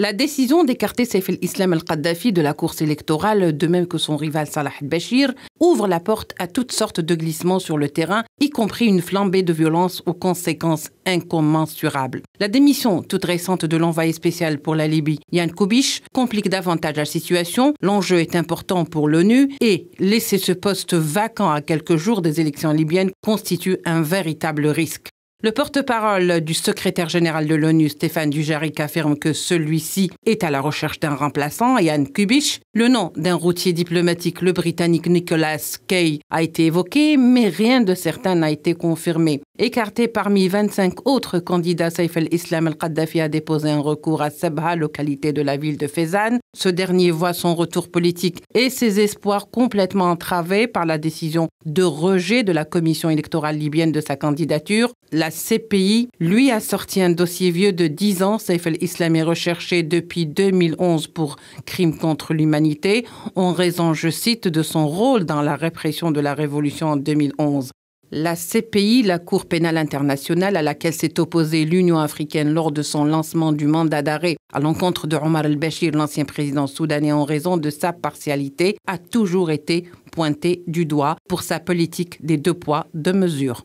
La décision d'écarter Saif al-Islam al-Qaddafi de la course électorale, de même que son rival Salah al-Bashir, ouvre la porte à toutes sortes de glissements sur le terrain, y compris une flambée de violence aux conséquences incommensurables. La démission toute récente de l'envoyé spécial pour la Libye, Yann Kubish, complique davantage la situation. L'enjeu est important pour l'ONU et laisser ce poste vacant à quelques jours des élections libyennes constitue un véritable risque. Le porte-parole du secrétaire général de l'ONU, Stéphane Dujarric, affirme que celui-ci est à la recherche d'un remplaçant Yann Kubisch. Le nom d'un routier diplomatique, le Britannique Nicholas Kay, a été évoqué, mais rien de certain n'a été confirmé. Écarté parmi 25 autres candidats, Saif al-Islam al-Qaddafi a déposé un recours à Sabha, localité de la ville de Fezan. Ce dernier voit son retour politique et ses espoirs complètement entravés par la décision de rejet de la commission électorale libyenne de sa candidature. La CPI, lui, a sorti un dossier vieux de 10 ans. Saif al-Islam est recherché depuis 2011 pour crimes contre l'humanité en raison, je cite, de son rôle dans la répression de la révolution en 2011. La CPI, la Cour pénale internationale à laquelle s'est opposée l'Union africaine lors de son lancement du mandat d'arrêt à l'encontre de Omar al-Bashir, l'ancien président soudanais, en raison de sa partialité, a toujours été pointée du doigt pour sa politique des deux poids, deux mesures.